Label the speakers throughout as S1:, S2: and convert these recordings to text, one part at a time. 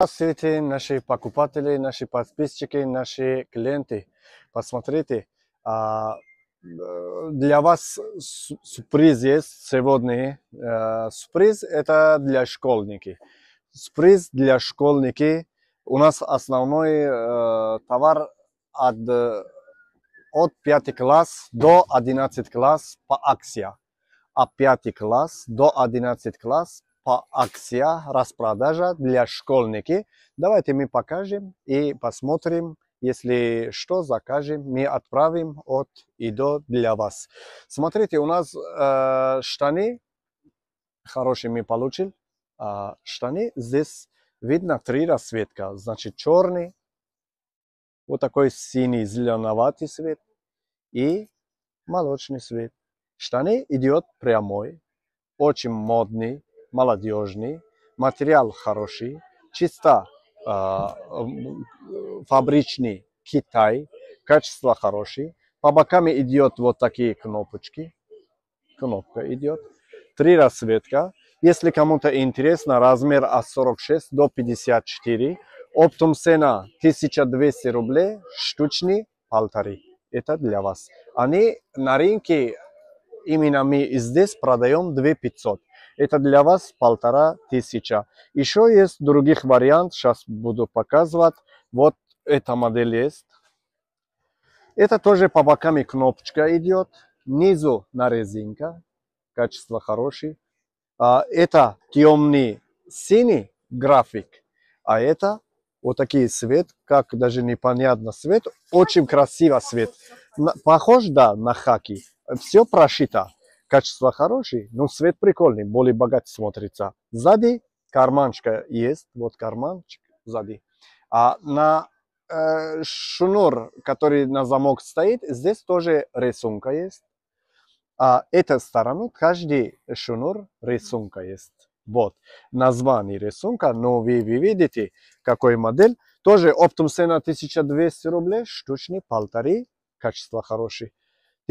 S1: Здравствуйте, наши покупатели, наши подписчики, наши клиенты. Посмотрите, а, для вас сюрприз есть сегодня. А, сюрприз это для школьники. Сюрприз для школьники. У нас основной э, товар от, от 5 класс до 11 класс по акция. А 5 класс до 11 класс по акция распродажа для школьники. Давайте мы покажем и посмотрим, если что закажем, мы отправим от и до для вас. Смотрите, у нас э, штаны, хорошие мы получили, э, штаны, здесь видно три расцветка, значит черный, вот такой синий зеленоватый цвет и молочный цвет. Штаны идет прямой, очень модный, молодежный, материал хороший, чисто а, фабричный Китай, качество хорошее. По бокам идет вот такие кнопочки. Кнопка идет. Три расцветка. Если кому-то интересно, размер от 46 до 54. Оптом цена 1200 рублей, штучный полторы. Это для вас. Они на рынке, именно мы здесь продаем 2500. Это для вас полтора тысяча. Еще есть других вариант, сейчас буду показывать. Вот эта модель есть. Это тоже по бокам и кнопочка идет. Низу на резинка, качество хороший. А это темный синий график, а это вот такие свет, как даже непонятно свет, очень красиво свет. Похож, да, на хаки. Все прошито. Качество хорошее, но свет прикольный, более богатый смотрится. Сзади карманчика есть, вот карманчик сзади. А на э, шнур, который на замок стоит, здесь тоже рисунка есть. А эта сторона, каждый шнур рисунка есть. Вот, название рисунка, но вы, вы видите, какой модель. Тоже оптом цена 1200 рублей, штучный, полторы, качество хорошее.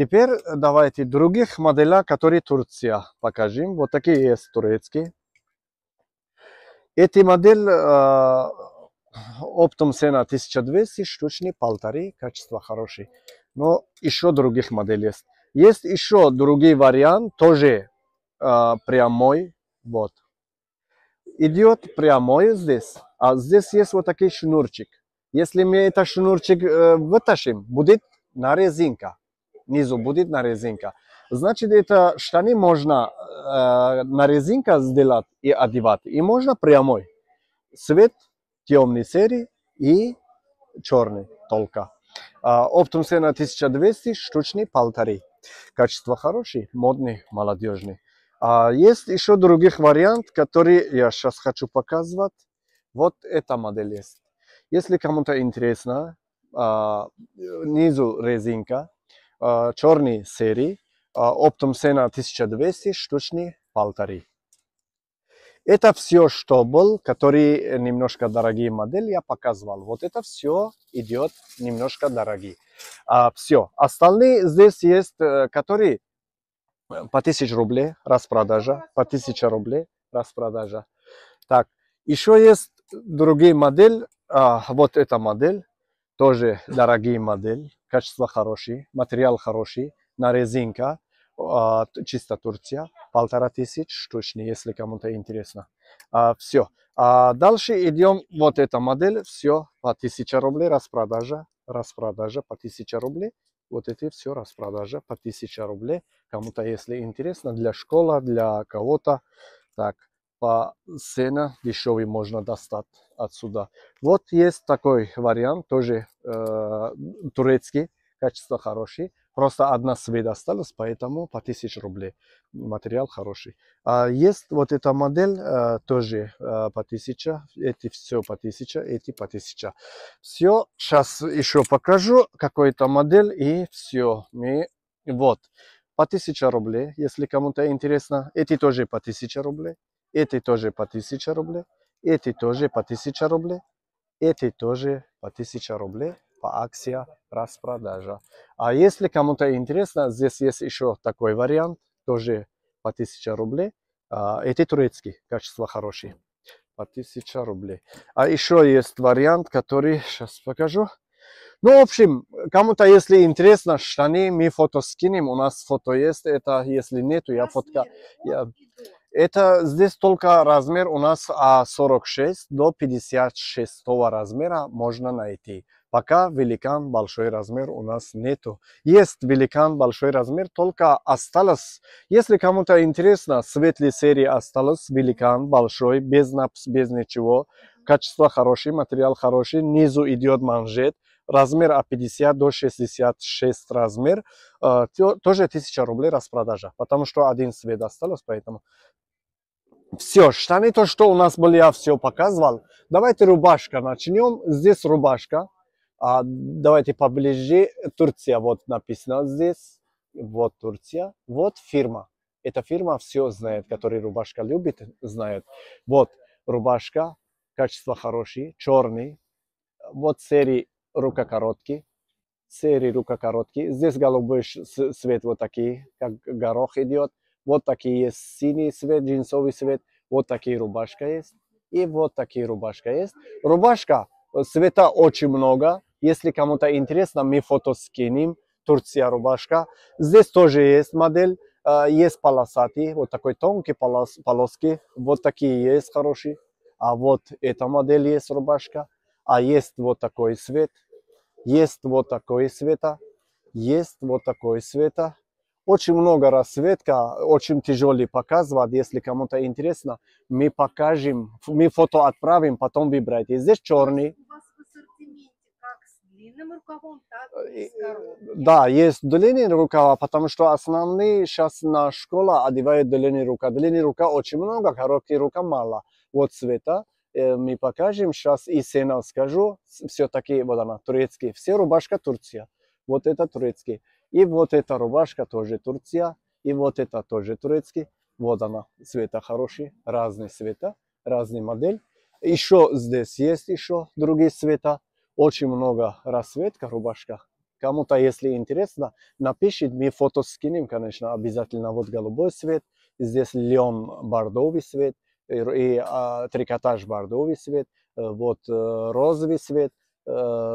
S1: Теперь давайте других моделей, которые Турция. Покажем. Вот такие есть турецкие. Эти модель э, оптом цена 1200, штучные, полторы, качество хорошее. Но еще других моделей есть. Есть еще другие вариант, тоже э, прямой. Вот. Идет прямой здесь, а здесь есть вот такой шнурчик. Если мы этот шнурчик э, вытащим, будет на резинка низу будет на резинка. Значит, это штаны можно э, на резинка сделать и одевать. И можно прямой. Свет, темный серый и черный только. А, оптом цена 1200, штучный полторы. Качество хороший, модный, молодежный. А есть еще других вариант, которые я сейчас хочу показывать. Вот эта модель есть. Если кому-то интересно, а, низу резинка, а, черные серии, а, оптом цена 1200 штучные палтари. Это все, что был, который немножко дорогие модели я показывал. Вот это все идет немножко дорогие. А, все. Остальные здесь есть, э, которые э, по 1000 рублей распродажа, по 1000 рублей распродажа. Так, еще есть другие модель. А, вот эта модель, тоже дорогие модель качество хорошее, материал хороший, на резинка, а, чисто Турция, полтора тысяч штучный, если кому-то интересно. А, все. А дальше идем, вот эта модель, все по 1000 рублей, распродажа, распродажа по 1000 рублей. Вот эти все распродажа по 1000 рублей. Кому-то, если интересно, для школы, для кого-то. Так, по цена дешевый можно достать отсюда. Вот есть такой вариант, тоже э, турецкий, качество хорошее. Просто одна свет осталась, поэтому по 1000 рублей. Материал хороший. А есть вот эта модель э, тоже э, по 1000. Эти все по 1000, эти по 1000. Все, сейчас еще покажу какой-то модель и все. и вот, по 1000 рублей, если кому-то интересно. Эти тоже по 1000 рублей. Эти тоже по 1000 рублей. Эти тоже по 1000 рублей. Эти тоже по 1000 рублей по акция распродажа. А если кому-то интересно, здесь есть еще такой вариант, тоже по 1000 рублей. А, эти турецкие, качество хорошие, по 1000 рублей. А еще есть вариант, который сейчас покажу. Ну, в общем, кому-то, если интересно, штаны, мы фото скинем. У нас фото есть. Это, если нету, я фотка... Я... Это здесь только размер у нас а 46 до 56 размера можно найти. Пока великан большой размер у нас нету. Есть великан большой размер, только осталось. Если кому-то интересно, светлой серии осталось великан большой, без напс, без ничего. Качество хороший, материал хороший. Низу идет манжет. Размер от 50 до 66 размер. Э, тоже 1000 рублей распродажа, потому что один свет осталось, поэтому все, штаны, то, что у нас были, я все показывал. Давайте рубашка начнем. Здесь рубашка. А, давайте поближе. Турция, вот написано здесь. Вот Турция. Вот фирма. Эта фирма все знает, который рубашка любит, знает. Вот рубашка, качество хороший, черный. Вот серии рука короткий серии рука короткий. Здесь голубой свет вот такие, как горох идет. Вот такие есть синий цвет, джинсовый цвет. Вот такие рубашка есть. И вот такие рубашка есть. Рубашка цвета очень много. Если кому-то интересно, мы фото скинем. Турция рубашка. Здесь тоже есть модель. Есть полосатый, вот такой тонкий полос, полоски. Вот такие есть хорошие. А вот эта модель есть рубашка. А есть вот такой цвет. Есть вот такой цвета. Есть вот такой цвета очень много расцветка, очень тяжелый показывает. Если кому-то интересно, мы покажем, мы фото отправим, потом выбирайте. Здесь черный. да, есть длинный рукава, потому что основные сейчас на школа одевают длинный рукав длинный рука очень много, короткий рука мало. Вот цвета э, мы покажем сейчас и цена скажу. Все-таки вот она, турецкий. Все рубашка Турция. Вот это турецкий. И вот эта рубашка тоже Турция. И вот это тоже турецкий. Вот она, цвета хорошие, разные цвета, разные модель. Еще здесь есть еще другие цвета. Очень много расцветка в рубашках. Кому-то, если интересно, напишите, мы фото скинем, конечно, обязательно. Вот голубой цвет, здесь лен бордовый цвет, и а, трикотаж бордовый цвет, э, вот э, розовый цвет, э,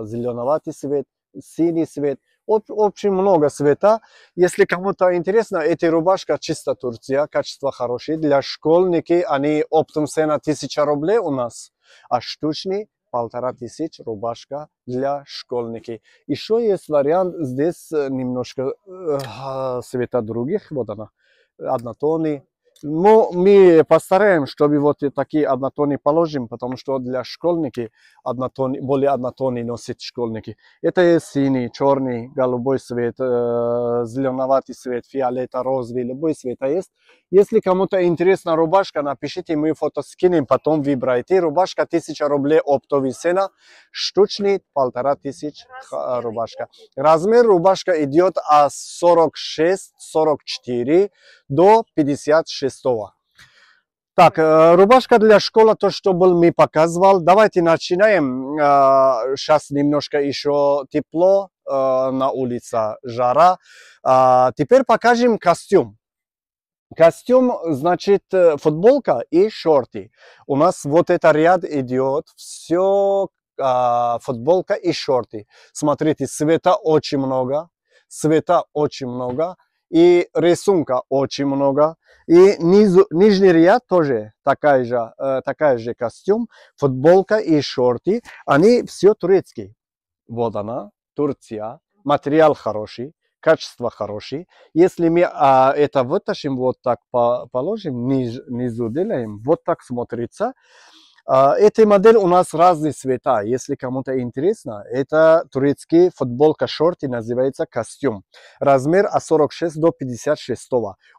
S1: зеленоватый цвет, синий цвет – очень много света. Если кому-то интересно, эта рубашка чисто Турция, качество хорошее. Для школьники они оптом цена 1000 рублей у нас, а штучный полтора тысяч рубашка для школьники. Еще есть вариант здесь э, немножко э, цвета других, вот она, однотонный, ну, мы постараемся, чтобы вот такие однотонные положим, потому что для школьники однотон, более однотонные носят школьники. Это есть синий, черный, голубой свет, э, зеленоватый свет, фиолета, розовый, любой цвет есть. Если кому-то интересна рубашка, напишите, мы фото скинем, потом выбирайте. Рубашка 1000 рублей оптовый цена, штучный полтора тысяч рубашка. Размер рубашка идет от 46-44 до 56 Христова. Так, э, рубашка для школы, то, что был, мы показывал. Давайте начинаем. Сейчас э, немножко еще тепло э, на улице, жара. Теперь покажем костюм. Костюм, значит, футболка и шорты. У нас вот этот ряд идет, все футболка и шорты. Смотрите, цвета очень много, цвета очень много и рисунка очень много. И низу, нижний ряд тоже такая же, э, такая же костюм, футболка и шорты. Они все турецкие. Вот она, Турция. Материал хороший, качество хороший. Если мы а, это вытащим, вот так по, положим, низ, низу делаем, вот так смотрится. А, эта модель у нас разные цвета, если кому-то интересно. Это турецкий футболка шорты, называется костюм. Размер от 46 до 56.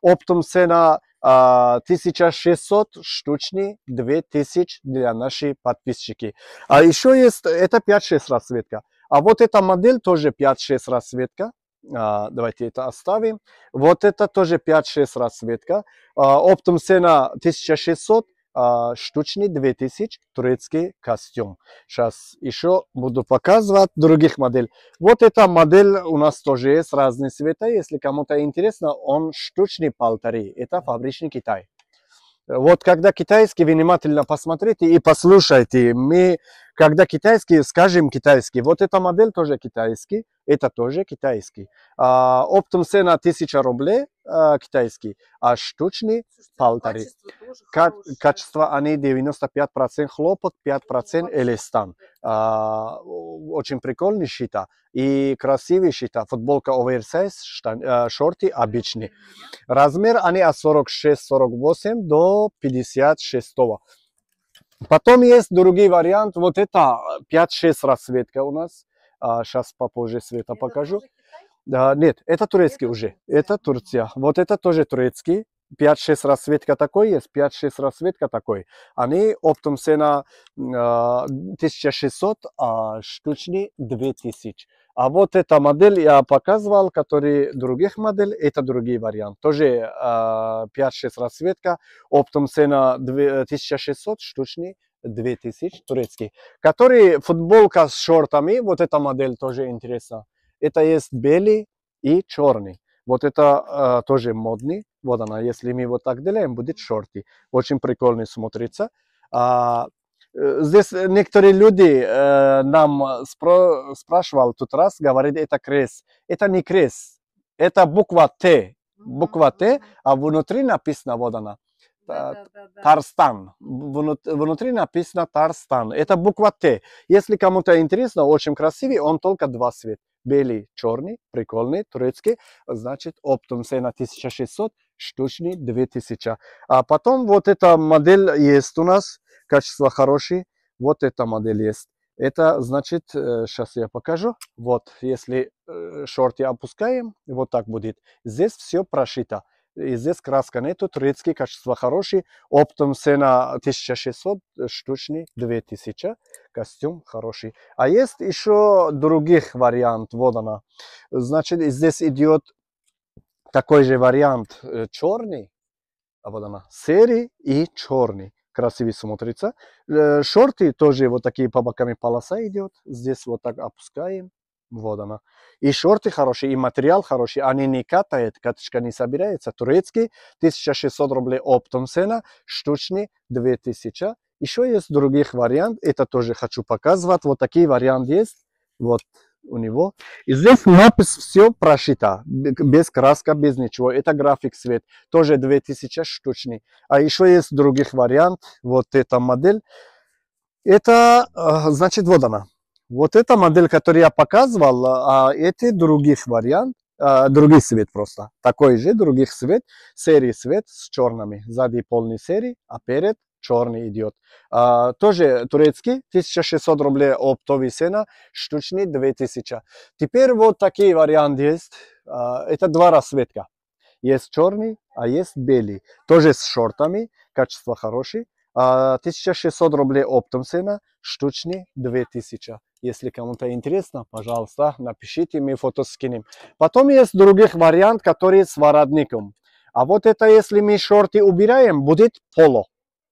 S1: Оптом цена 1600 а, штучный, 2000 для наши подписчики. А еще есть, это 5-6 расцветка. А вот эта модель тоже 5-6 расцветка. А, давайте это оставим. Вот это тоже 5-6 расцветка. А, оптом цена 1600, а, штучный 2000 турецкий костюм. Сейчас еще буду показывать других моделей. Вот эта модель у нас тоже есть разные цвета. Если кому-то интересно, он штучный полторы. Это фабричный Китай. Вот когда китайский, внимательно посмотрите и послушайте. Мы, когда китайский, скажем китайский. Вот эта модель тоже китайский это тоже китайский. А, оптом цена 1000 рублей а, китайский, а штучный Слушайте, полторы. Качество, Ка- качество они 95% хлопок, 5% элистан. А, очень прикольные щита и красивые щита. Футболка оверсайз, штан, э, шорты обычные. Размер они от 46-48 до 56 -го. Потом есть другой вариант, Вот это 5-6 расцветка у нас а сейчас попозже света покажу. А, нет, это турецкий это уже. Это Турция. Вот это тоже турецкий. 5-6 расцветка такой есть, 5-6 расцветка такой. Они оптом цена 1600, а, а штучный 2000. А вот эта модель я показывал, который других модель, это другие вариант. Тоже 5-6 а, расцветка, оптом цена 1600, штучный 2000 турецкий, который футболка с шортами, вот эта модель тоже интересна. Это есть белый и черный. Вот это э, тоже модный. Вот она, если мы вот так делаем, будет шорты. Очень прикольно смотрится. А, э, здесь некоторые люди э, нам спро- спрашивал тут раз, говорит, это крест. Это не крест, это буква Т. Буква Т, а внутри написано вот она. Тарстан. Внутри написано Тарстан. Это буква Т. Если кому-то интересно, очень красивый, он только два цвета. Белый, черный, прикольный, турецкий. Значит, оптом цена 1600, штучный 2000. А потом вот эта модель есть у нас, качество хорошее. Вот эта модель есть. Это значит, сейчас э, я покажу. Вот, если э, шорты опускаем, вот так будет. Здесь все прошито. И здесь краска нету, турецкие качества хорошие. Оптом цена 1600, штучный 2000. Костюм хороший. А есть еще других вариант. Вот она. Значит, здесь идет такой же вариант э, черный. А вот она. Серый и черный. Красивый смотрится. Э, шорты тоже вот такие по бокам полоса идет. Здесь вот так опускаем. Вот она. И шорты хорошие, и материал хороший. Они не катают, каточка не собирается. Турецкий, 1600 рублей оптом цена, штучный 2000. Еще есть других вариант, это тоже хочу показывать. Вот такие варианты есть. Вот у него. И здесь надпись все прошита, без краска, без ничего. Это график свет, тоже 2000 штучный. А еще есть других вариант, вот эта модель. Это, э, значит, вот она. Вот эта модель, которую я показывал, а, а эти других вариант, а, другой цвет просто. Такой же, других цвет, серый цвет с черными. Сзади полный серый, а перед черный идет. А, тоже турецкий, 1600 рублей оптовый цена, штучный 2000. Теперь вот такие варианты есть. А, это два расцветка. Есть черный, а есть белый. Тоже с шортами, качество хорошее. 1600 а, рублей оптом цена, штучный 2000. Если кому-то интересно, пожалуйста, напишите, мы фото скинем. Потом есть других вариант, которые с воротником. А вот это, если мы шорты убираем, будет поло.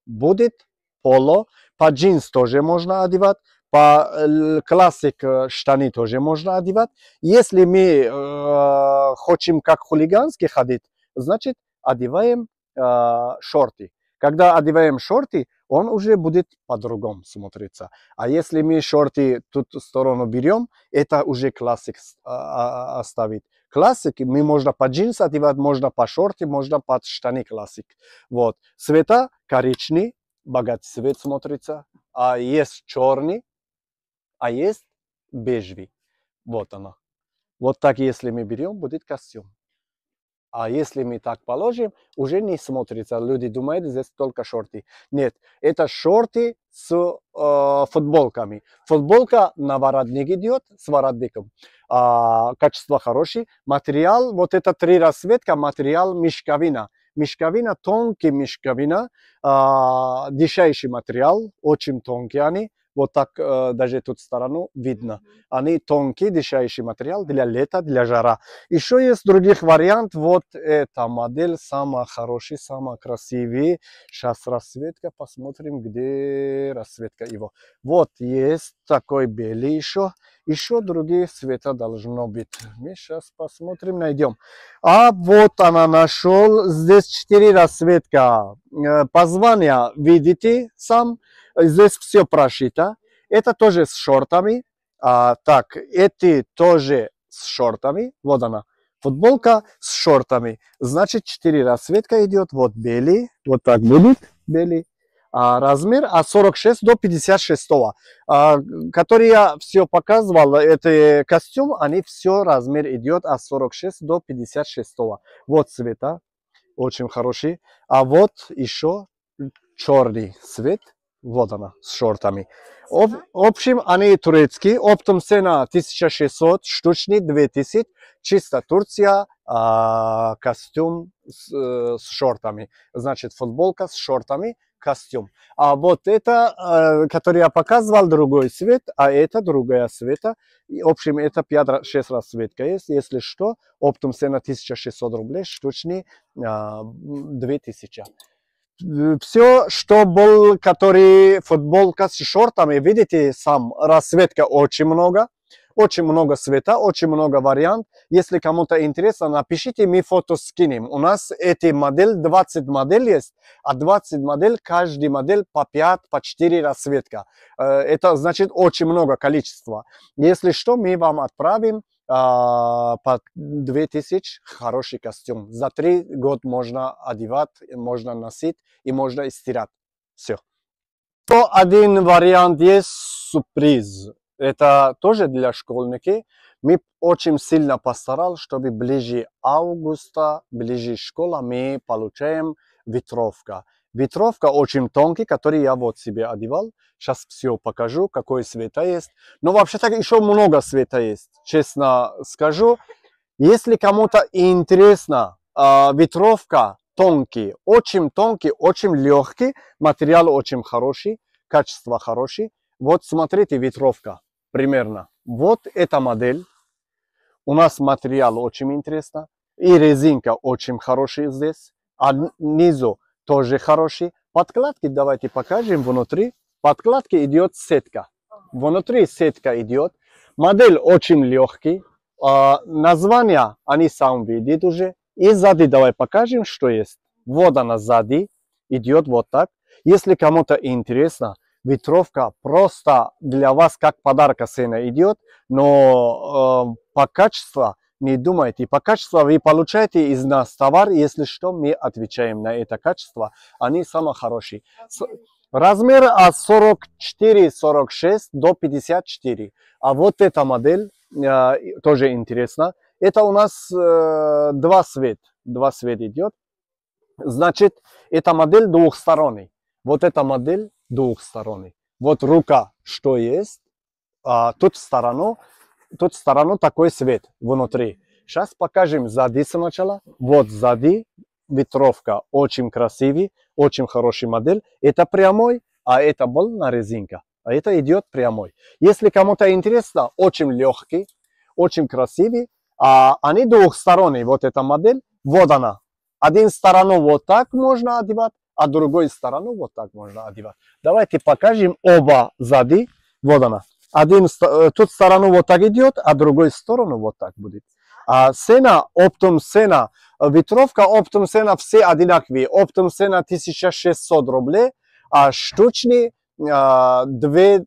S1: Будет поло. По джинс тоже можно одевать. По э, классик э, штаны тоже можно одевать. Если мы э, хотим как хулиганский ходить, значит одеваем э, шорты. Когда одеваем шорты, он уже будет по-другому смотреться. А если мы шорты тут сторону берем, это уже классик а, а, а, оставит. Классик, мы можно по джинс одевать, можно по шорты, можно под штаны классик. Вот. Цвета коричневый, богатый цвет смотрится. А есть черный, а есть бежевый. Вот оно. Вот так, если мы берем, будет костюм. А если мы так положим, уже не смотрится. Люди думают, здесь только шорты. Нет, это шорты с э, футболками. Футболка на воротник идет с воротником. А, качество хорошее. Материал, вот это три расцветка, материал мешковина. Мешковина, тонкий мешковина, а, дешевый материал, очень тонкий они. Вот так э, даже тут сторону видно. Они тонкий дышащий материал для лета, для жара. Еще есть других вариант. Вот эта модель самая хорошая, самая красивая. Сейчас рассветка, посмотрим, где рассветка его. Вот есть такой белый еще. Еще другие цвета должно быть. Мы сейчас посмотрим, найдем. А вот она нашел. Здесь четыре рассветка. Э, Позвания видите сам. Здесь все прошито. Это тоже с шортами. А, так, эти тоже с шортами. Вот она. Футболка с шортами. Значит, 4 расцветка идет. Вот белый. Вот так будет белый. А, размер от 46 до 56, а, который я все показывал, это костюм, они все размер идет от 46 до 56. Вот цвета, очень хороший. А вот еще черный цвет, вот она, с шортами. Об, общем, они турецкие. Оптом цена 1600, штучный 2000. Чисто Турция, а, костюм с, с шортами. Значит, футболка с шортами, костюм. А вот это, который я показывал, другой свет, а это другая света. И, в общем, это 5-6 светка есть. Если что, оптом цена 1600 рублей, штучный э, 2000 все, что был, который футболка с шортами, видите, сам расцветка очень много, очень много света, очень много вариант. Если кому-то интересно, напишите, мы фото скинем. У нас эти модель, 20 модель есть, а 20 модель, каждый модель по 5, по 4 расцветка. Э, это значит очень много количества. Если что, мы вам отправим а, по 2000 хороший костюм. За три года можно одевать, можно носить и можно стирать. Все. То один вариант есть сюрприз. Это тоже для школьники. Мы очень сильно постарались, чтобы ближе августа, ближе школа мы получаем ветровка. Ветровка очень тонкий, который я вот себе одевал. Сейчас все покажу, какой света есть. Но ну, вообще так еще много света есть, честно скажу. Если кому-то интересно, а, ветровка тонкий, очень тонкий, очень легкий, материал очень хороший, качество хороший. Вот смотрите, ветровка примерно. Вот эта модель. У нас материал очень интересно. И резинка очень хорошая здесь. А низу тоже хороший. Подкладки давайте покажем внутри. Подкладки идет сетка. Внутри сетка идет. Модель очень легкий. А, название они сам видят уже. И сзади давай покажем, что есть. Вот она сзади идет вот так. Если кому-то интересно, ветровка просто для вас как подарка сына идет, но э, по качеству не думайте по качеству, вы получаете из нас товар, если что, мы отвечаем на это качество, они самые хорошие. Размер от 44-46 до 54. А вот эта модель э, тоже интересна. Это у нас э, два свет, два свет идет. Значит, эта модель двухсторонний. Вот эта модель двухсторонний. Вот рука, что есть, а тут сторону тут сторону такой свет внутри. Сейчас покажем сзади сначала. Вот сзади ветровка очень красивый, очень хороший модель. Это прямой, а это был на резинка. А это идет прямой. Если кому-то интересно, очень легкий, очень красивый. А они двухсторонние, вот эта модель. Вот она. Один сторону вот так можно одевать, а другой сторону вот так можно одевать. Давайте покажем оба сзади. Вот она. Один, э, тут сторону вот так идет, а другой сторону вот так будет. А сена, оптом сена, э, ветровка оптом сена все одинаковые. Оптом сена 1600 рублей, а штучный а, 2,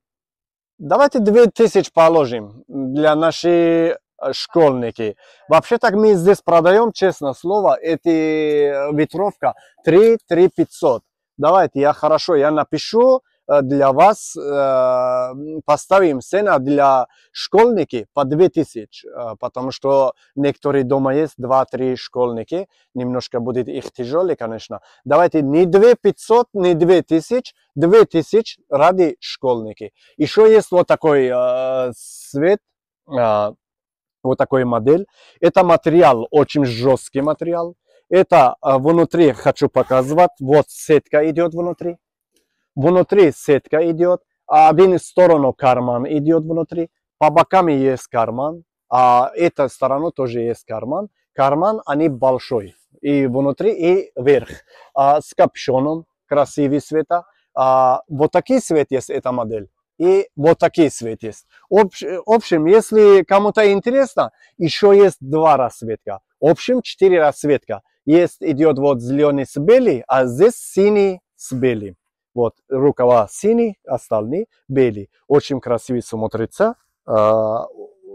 S1: давайте 2000 положим для нашей э, школьники. Вообще так мы здесь продаем, честно слово, эти ветровка 3-3 500. Давайте, я хорошо, я напишу, Э, для вас э, поставим цена для школьники по 2000, э, потому что некоторые дома есть 2-3 школьники, немножко будет их тяжелее, конечно. Давайте не 2500, не 2000, 2000 ради школьники. Еще есть вот такой э, цвет, э, вот такой модель. Это материал, очень жесткий материал. Это внутри хочу показывать, вот сетка идет внутри внутри сетка идет, а один сторону карман идет внутри, по бокам есть карман, а эта сторона тоже есть карман. Карман, они большой, и внутри, и вверх, а, с капюшоном, красивый цвета. А, вот такие свет есть эта модель, и вот такие свет есть. Общ, в общем, если кому-то интересно, еще есть два расцветка. В общем, четыре расцветка. Есть идет вот зеленый с белым, а здесь синий с белым. Вот, рукава синий, остальные белые. Очень красивый смотрится, а,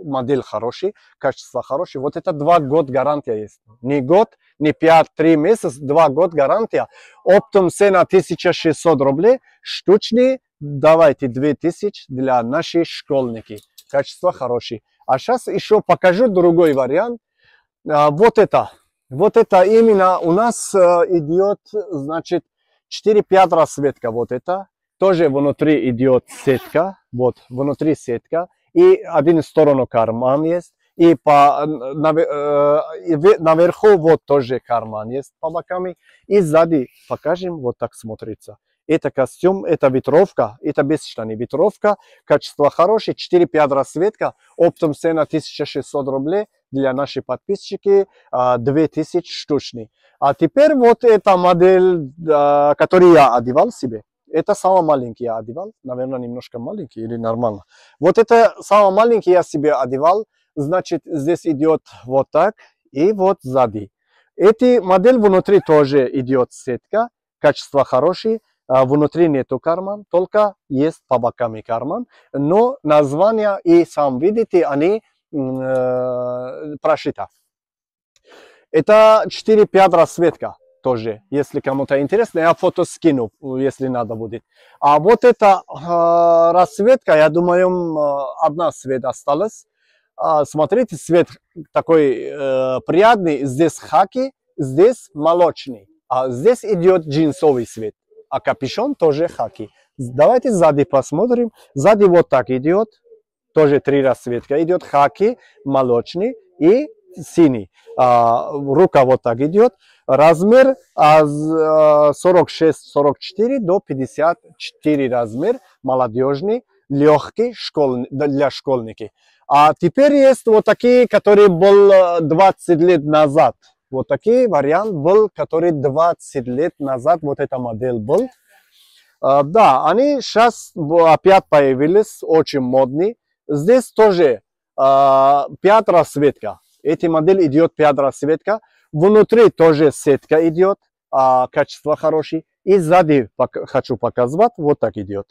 S1: модель хороший, качество хорошее. Вот это два года гарантия есть. Не год, не 5-3 месяца, два года гарантия. Оптом цена 1600 рублей, штучные давайте 2000 для наших школьники. Качество хорошее. А сейчас еще покажу другой вариант. А, вот это. Вот это именно у нас э, идет, значит, 4-5 расцветка вот это. Тоже внутри идет сетка. Вот, внутри сетка. И один сторону карман есть. И по, э, э, наверху вот тоже карман есть по бокам. И сзади покажем, вот так смотрится. Это костюм, это ветровка, это без штаны ветровка. Качество хорошее, 4-5 расцветка. Оптом цена 1600 рублей для наших подписчики 2000 а, штучный. А теперь вот эта модель, а, которую я одевал себе. Это самый маленький я одевал, наверное, немножко маленький или нормально. Вот это самый маленький я себе одевал, значит, здесь идет вот так и вот сзади. Эти модель внутри тоже идет сетка, качество хорошее, а, внутри нету карман, только есть табаками карман, но название и сам видите, они э, прошита. Это 4-5 расцветка тоже, если кому-то интересно, я фото скину, если надо будет. А вот эта э, расцветка, я думаю, одна свет осталась. А, смотрите, свет такой э, приятный, здесь хаки, здесь молочный, а здесь идет джинсовый свет. а капюшон тоже хаки. Давайте сзади посмотрим, сзади вот так идет, тоже три расцветка идет, хаки, молочный и синий. А, рука вот так идет. Размер 46-44 а, до 54 размер, молодежный, легкий школ, для школьники. А теперь есть вот такие, которые был 20 э, лет назад. Вот такие вариант был, который 20 лет назад, вот эта модель был. А, да, они сейчас опять появились, очень модные. Здесь тоже а, 5 расцветка. Эти модель идет 5 расцветка. Внутри тоже сетка идет, а, качество хорошее. И сзади пок хочу показывать, вот так идет.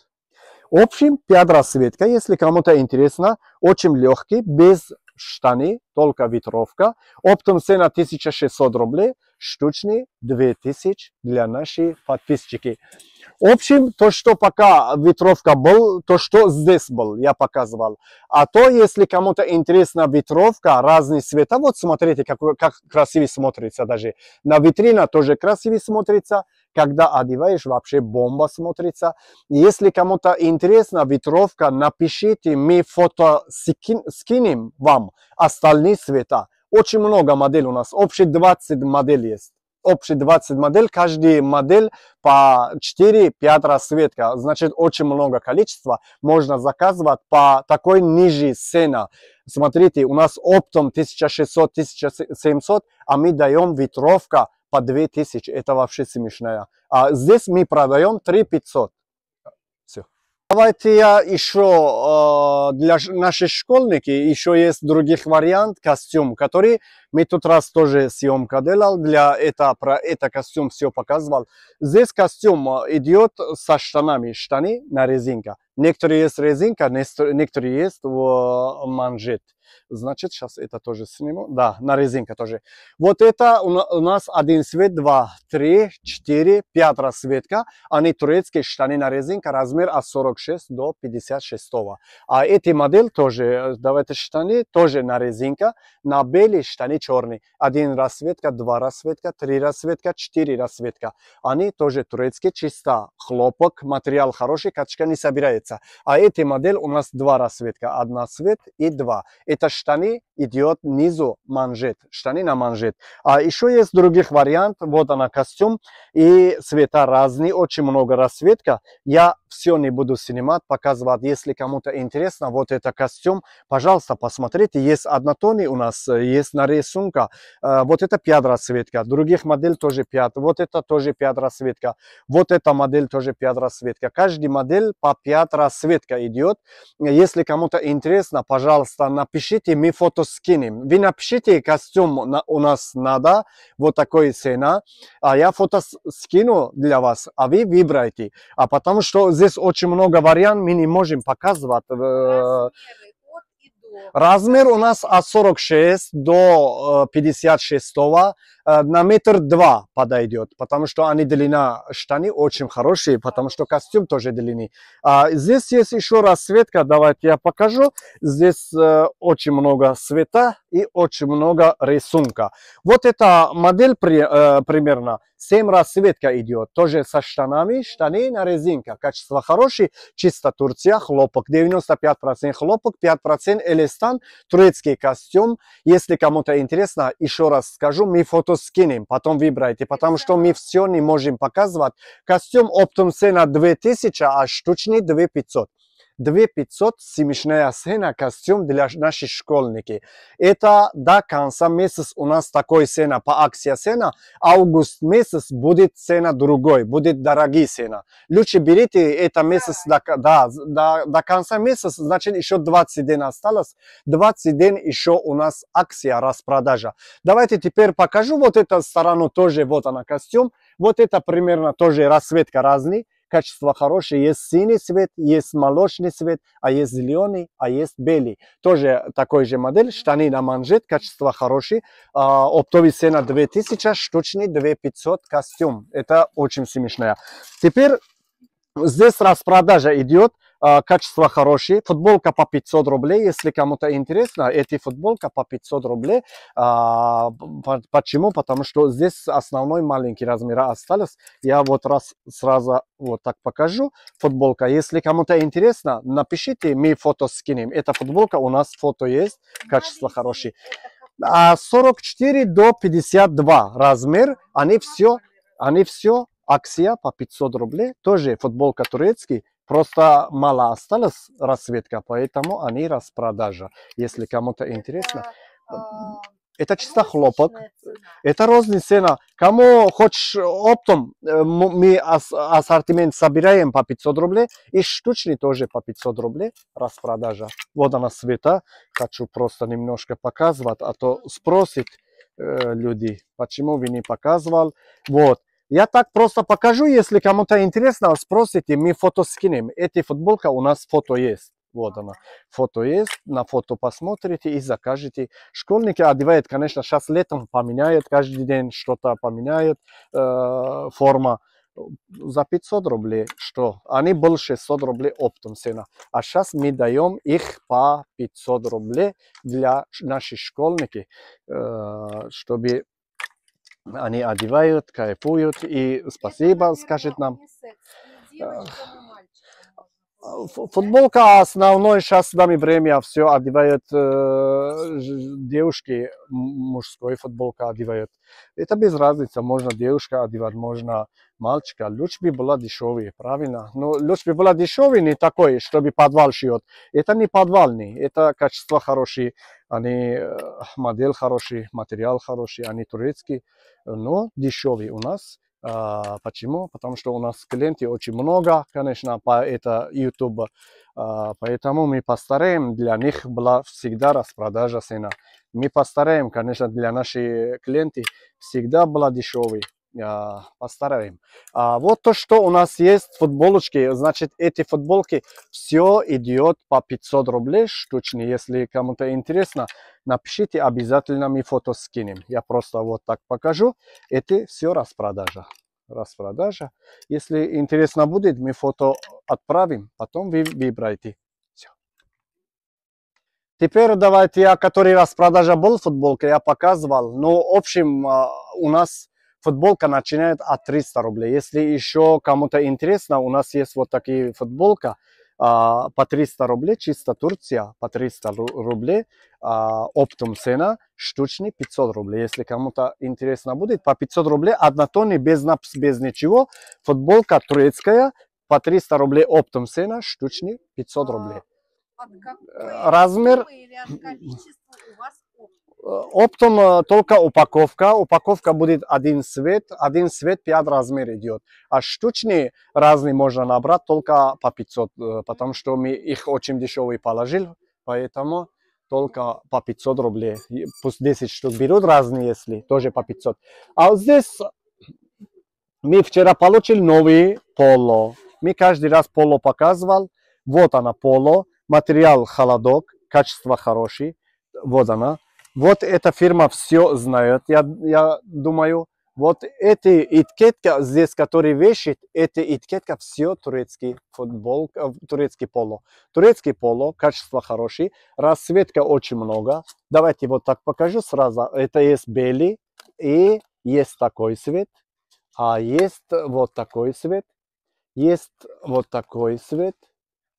S1: В общем, 5 расцветка, если кому-то интересно, очень легкий, без штаны, только ветровка. Оптом цена 1600 рублей штучный, 2000 для наших подписчики. В общем, то, что пока ветровка был, то, что здесь был, я показывал. А то, если кому-то интересна ветровка, разные цвета, вот смотрите, как, как красиво смотрится даже. На витрина тоже красиво смотрится, когда одеваешь, вообще бомба смотрится. Если кому-то интересна ветровка, напишите, мы фото скинем вам остальные цвета. Очень много моделей у нас, общие 20 моделей есть. Общие 20 моделей. каждый модель по 4-5 расцветка, значит очень много количества, можно заказывать по такой ниже цена. Смотрите, у нас оптом 1600-1700, а мы даем ветровка по 2000, это вообще смешная. А здесь мы продаем 3500. Давайте я еще э, для наших школьников еще есть других вариант костюм, который мы тут раз тоже съемка делал для это про это костюм все показывал. Здесь костюм э, идет со штанами, штаны на резинка. Некоторые есть резинка, некоторые есть в манжет. Значит, сейчас это тоже сниму. Да, на резинка тоже. Вот это у нас один свет, два, три, четыре, пять расцветка. Они турецкие штаны на резинка, размер от 46 до 56. А эти модель тоже, э, давайте штаны, тоже на резинка. На белые штаны черный. Один расцветка, два расцветка, три расцветка, четыре расцветка. Они тоже турецкие, чисто хлопок, материал хороший, качка не собирается. А эти модель у нас два расцветка, одна цвет и два. Это штаны идет низу манжет, штаны на манжет. А еще есть других вариант, вот она костюм, и цвета разные, очень много расцветка. Я все не буду снимать, показывать. Если кому-то интересно, вот это костюм, пожалуйста, посмотрите. Есть однотонный у нас, э, есть на рисунка. Э, вот это пядра светка. Других модель тоже 5. Вот это тоже пядра светка. Вот эта модель тоже пядра светка. Каждый модель по 5 светка идет. Если кому-то интересно, пожалуйста, напишите, мы фото скинем. Вы напишите, костюм у нас надо, вот такой цена. А я фото скину для вас, а вы выбирайте. А потому что здесь очень много вариантов, мы не можем показывать. Э, э, размер у нас от 46 до 56 э, Э, на метр два подойдет, потому что они длина штаны очень хорошие, потому что костюм тоже длинный. А здесь есть еще расцветка, давайте я покажу. Здесь э, очень много света и очень много рисунка. Вот эта модель при, э, примерно 7 расцветка идет, тоже со штанами, штаны на резинка Качество хорошее, чисто Турция, хлопок, 95% хлопок, 5% элестан, турецкий костюм. Если кому-то интересно, еще раз скажу, мы фото скинем, потом выбирайте, потому что мы все не можем показывать. Костюм оптом цена 2000, а штучный 2500. 2500 семечная сена костюм для наших школьники. Это до конца месяца у нас такой сена по акции сена. Август месяц будет сена другой, будет дорогие сена. Лучше берите это месяц до, да, до, до конца месяца, значит еще 20 дней осталось. 20 дней еще у нас акция распродажа. Давайте теперь покажу вот эту сторону тоже, вот она костюм. Вот это примерно тоже расцветка разный качество хорошее. Есть синий цвет, есть молочный цвет, а есть зеленый, а есть белый. Тоже такой же модель, штаны на манжет, качество хорошее. А, оптовый цена 2000, штучный 2500 костюм. Это очень смешная Теперь здесь распродажа идет. А, качество хорошее. Футболка по 500 рублей, если кому-то интересно, эти футболка по 500 рублей. А, почему? Потому что здесь основной маленький размер остались. Я вот раз сразу вот так покажу. Футболка. Если кому-то интересно, напишите, мы фото скинем. Эта футболка, у нас фото есть, качество хорошее. А 44 до 52 размер, они все, они все акция по 500 рублей, тоже футболка турецкий, Просто мало осталось расцветка, поэтому они распродажа. Если кому-то интересно. Это э, а, ну, чисто хлопок. Это розная цена. Кому хочешь оптом, э, мы ассортимент собираем по 500 рублей. И штучный тоже по 500 рублей распродажа. Вот она света, Хочу просто немножко показывать, а то спросит э, люди, почему вы не показывал. Вот. Я так просто покажу, если кому-то интересно, а спросите, мы фото скинем. Эти футболка у нас фото есть. Вот она, фото есть, на фото посмотрите и закажете. Школьники одевают, конечно, сейчас летом поменяют, каждый день что-то поменяют, э, форма. За 500 рублей, что? Они были 600 рублей оптом цена. А сейчас мы даем их по 500 рублей для наших школьников, э, чтобы они одевают, кайфуют и спасибо скажет нам. Футболка основной, сейчас с нами время а все одевают э, девушки, мужской футболка одевают. Это без разницы, можно девушка одевать, можно мальчика. Лучше бы была дешевле, правильно? Но ну, лучше бы была дешевле, не такой, чтобы подвал шьет. Это не подвальный, это качество хорошие, они э, модель хороший, материал хороший, они турецкие, но дешевые у нас. А, почему? Потому что у нас клиенты очень много, конечно, по это YouTube. А, поэтому мы постараем, для них была всегда распродажа сына. Мы постараем, конечно, для наших клиентов всегда была дешевой. А, постараем. А вот то, что у нас есть футболочки. Значит, эти футболки все идет по 500 рублей штучно. Если кому-то интересно, напишите, обязательно мы фото скинем. Я просто вот так покажу. Это все распродажа. Распродажа. Если интересно будет, мы фото отправим, потом вы выбирайте. Все. Теперь давайте я, а который распродажа был футболка, я показывал. Но, ну, в общем, а, у нас Футболка начинает от 300 рублей. Если еще кому-то интересно, у нас есть вот такие футболка а, по 300 рублей, чисто Турция по 300 рублей, а, оптом цена, штучный 500 рублей. Если кому-то интересно будет, по 500 рублей, однотонный, без напс, без ничего, футболка турецкая, по 300 рублей оптом цена, штучный 500 рублей. А, э, размер... Э, оптом э, только упаковка. Упаковка будет один цвет, один цвет 5 размер идет. А штучные разные можно набрать только по 500, э, потому что мы их очень дешевый положили, поэтому только по 500 рублей. Пусть 10 штук берут разные, если тоже по 500. А вот здесь мы вчера получили новый поло. Мы каждый раз поло показывал. Вот она поло. Материал холодок, качество хороший. Вот она. Вот эта фирма все знает, я, я думаю. Вот эти этикетка здесь, которые вешает, эти этикетка все турецкий футбол, э, турецкий поло. Турецкий поло, качество хороший, расцветка очень много. Давайте вот так покажу сразу. Это есть белый и есть такой цвет, а есть вот такой цвет, есть вот такой цвет,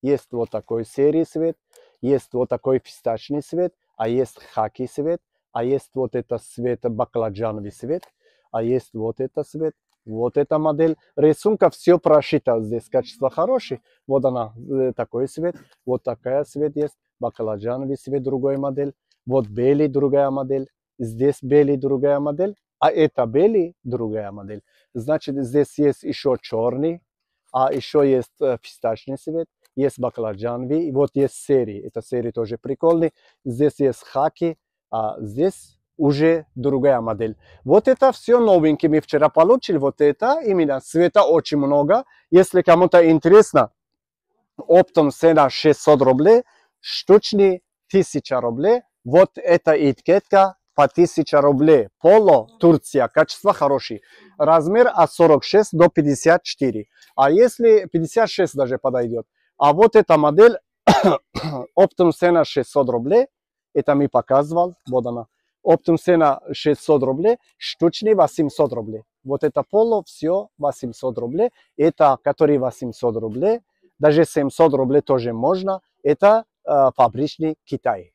S1: есть вот такой серый цвет, есть вот такой фисташный цвет, а есть хаки свет, а есть вот это свет, баклажановый свет, а есть вот это свет. Вот эта модель рисунка, все прошито здесь, качество хороший. Вот она, э, такой свет, вот такая свет есть, баклажановый свет, другой модель. Вот белый, другая модель. Здесь белый, другая модель. А это белый, другая модель. Значит, здесь есть еще черный, а еще есть э, фисташный свет, есть баклажанви, вот есть серии. Это серии тоже прикольные. Здесь есть хаки, а здесь уже другая модель. Вот это все новенькие. Мы вчера получили вот это. Именно света очень много. Если кому-то интересно, оптом цена 600 рублей, штучный 1000 рублей. Вот эта этикетка по 1000 рублей. Поло, Турция, качество хороший. Размер от 46 до 54. А если 56 даже подойдет. А вот эта модель оптом цена 600 рублей. Это мы показывал, вот она. Оптом цена 600 рублей, штучный 800 рублей. Вот это поло, все 800 рублей. Это, который 800 рублей, даже 700 рублей тоже можно. Это э, фабричный Китай.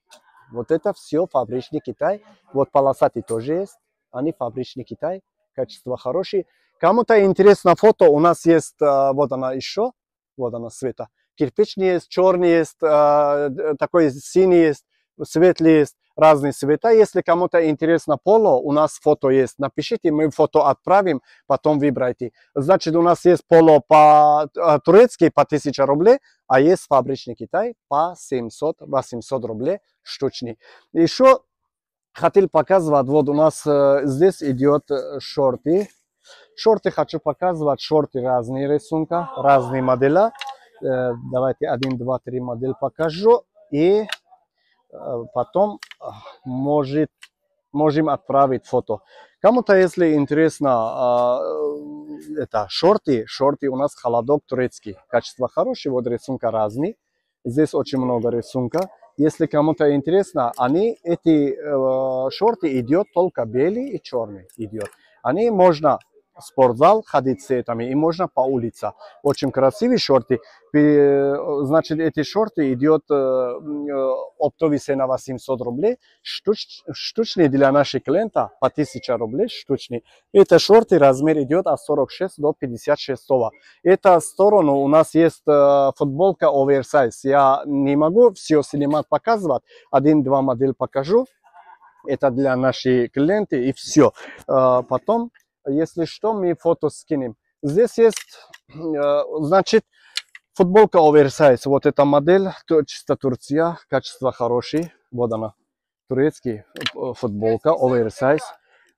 S1: Вот это все фабричный Китай. Вот полосатый тоже есть. Они а фабричный Китай. Качество хорошее. Кому-то интересно фото, у нас есть, э, вот она еще, вот она света кирпичный есть, черный есть, а, такой синий есть, светлый есть, разные цвета. Если кому-то интересно поло, у нас фото есть. Напишите, мы фото отправим, потом выбирайте. Значит, у нас есть поло по а, турецки по 1000 рублей, а есть фабричный Китай по 700-800 рублей штучный. Еще хотел показывать, вот у нас э, здесь идет э, шорты. Шорты хочу показывать, шорты разные рисунка, разные модели. Э, давайте один, два, три модель покажу. И э, потом а, может, можем отправить фото. Кому-то, если интересно, а, э, это шорты. Шорты у нас холодок турецкий. Качество хорошее, вот рисунка разный. Здесь очень много рисунка. Если кому-то интересно, они, эти э, шорты идет только белый и черный идет. Они можно спортзал, ходить с этими, и можно по улице. Очень красивые шорты. Значит, эти шорты идет оптовый цена 800 рублей, штуч, штучный для нашей клиента по 1000 рублей штучный. Это шорты размер идет от 46 до 56. Это сторону у нас есть э, футболка оверсайз. Я не могу все снимать, показывать. Один-два модель покажу. Это для нашей клиенты и все. Э, потом если что, мы фото скинем. Здесь есть, э, значит, футболка оверсайз. Вот эта модель, чисто Турция, качество хороший. Вот она, турецкий э, футболка оверсайз.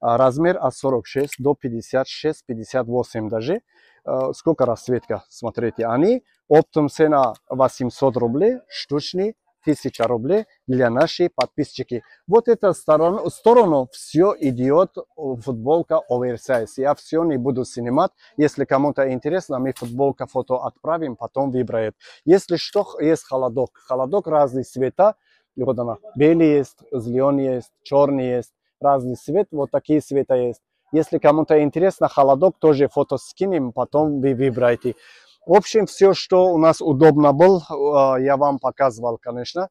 S1: Размер от 46 до 56, 58 даже. Э, сколько расцветка, смотрите, они. Оптом цена 800 рублей, штучный 1000 рублей для наших подписчики. Вот эту сторону, сторону все идет футболка оверсайз. Я все не буду снимать. Если кому-то интересно, мы футболка фото отправим, потом выбрает. Если что, есть холодок. Холодок разные цвета. И вот она. Белый есть, зеленый есть, черный есть. Разный цвет. Вот такие цвета есть. Если кому-то интересно, холодок тоже фото скинем, потом вы выбираете. В общем, все, что у нас удобно было, а, я вам показывал, конечно.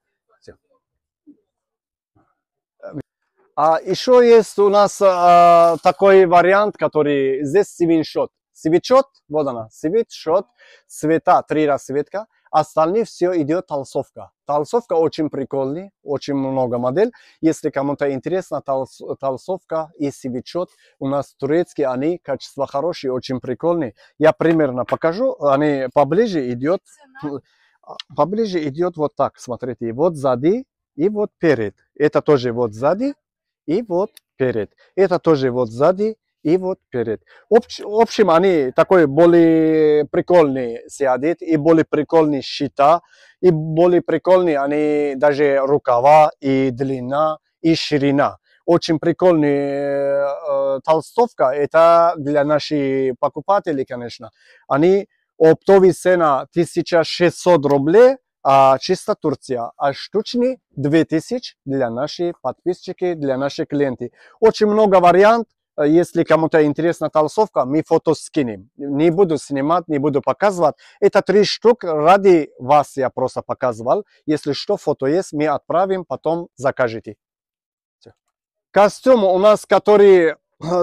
S1: А еще есть у нас а, такой вариант, который здесь свиншот. Свитшот, вот она, свитшот, света три расцветка. Остальные все идет толсовка. Толсовка очень прикольный, очень много модель. Если кому-то интересно, толс, толсовка и свечет. У нас турецкие, они качество хорошие, очень прикольные. Я примерно покажу, они поближе идет. А, поближе идет вот так, смотрите. Вот сзади и вот перед. Это тоже вот сзади и вот перед. Это тоже вот сзади и вот перед. Общ, в общем, они такой более прикольный сядет, и более прикольный щита, и более прикольные они даже рукава, и длина, и ширина. Очень прикольный э, толстовка, это для наших покупателей, конечно. Они оптовый цена 1600 рублей, а чисто Турция, а штучный 2000 для наших подписчики, для наших клиентов. Очень много вариантов, Э, если кому-то интересна толстовка, мы фото скинем. Не буду снимать, не буду показывать. Это три штук ради вас я просто показывал. Если что, фото есть, мы отправим, потом закажите. Все. Костюм у нас, который э,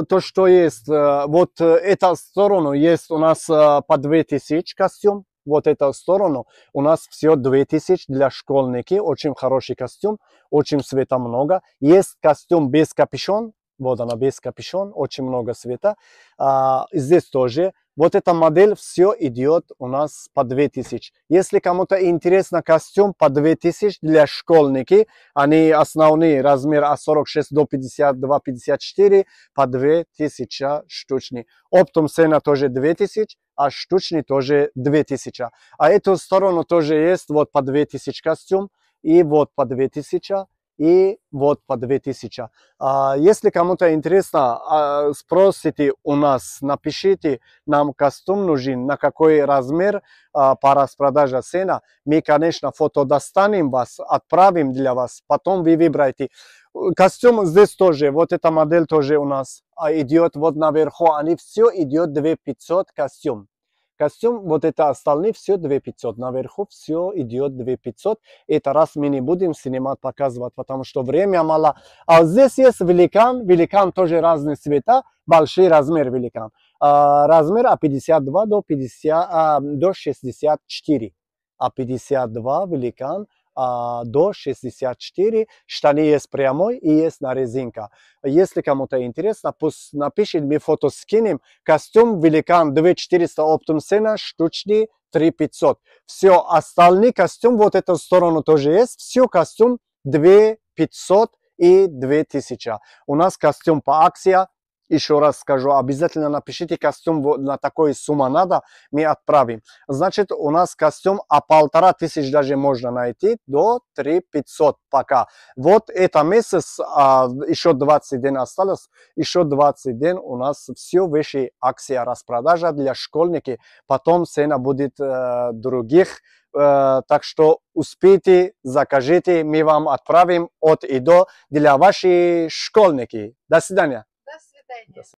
S1: то, что есть, э, вот эта сторону есть у нас по 2000 костюм, вот эту сторону у нас все 2000 для школьники, очень хороший костюм, очень света много. Есть костюм без капюшон, вот она без капюшон, очень много света. А, здесь тоже. Вот эта модель все идет у нас по 2000. Если кому-то интересно костюм по 2000 для школьники, они основные размер от 46 до 52, 54 по 2000 штучный. Оптом цена тоже 2000, а штучный тоже 2000. А эту сторону тоже есть вот по 2000 костюм и вот по 2000 и вот по 2000. А если кому-то интересно, а, спросите у нас, напишите нам костюм нужен, на какой размер а, по распродаже сена. Мы, конечно, фото достанем вас, отправим для вас, потом вы выбираете. Костюм здесь тоже, вот эта модель тоже у нас А идет вот наверху, они все идет 2500 костюм костюм, вот это остальные все 2500, наверху все идет 2500. Это раз мы не будем снимать, показывать, потому что время мало. А здесь есть великан, великан тоже разные цвета, большой размер великан. А, размер а 52 до, 50, а, до 64. А 52 великан а, до 64. Штаны есть прямой и есть на резинка. Если кому-то интересно, пусть напишет, мы фото скинем. Костюм великан 2400 оптом цена, штучный 3500. Все, остальный костюм, вот эту сторону тоже есть. Все костюм 2500 и 2000. У нас костюм по акция еще раз скажу, обязательно напишите костюм на такой сумма надо, мы отправим. Значит, у нас костюм а полтора тысяч даже можно найти до 3 500 пока. Вот это месяц, а, еще 20 дней осталось, еще 20 дней у нас все выше акция распродажа для школьники, потом цена будет э, других э, так что успейте, закажите, мы вам отправим от и до для ваших школьники. До свидания. последнее.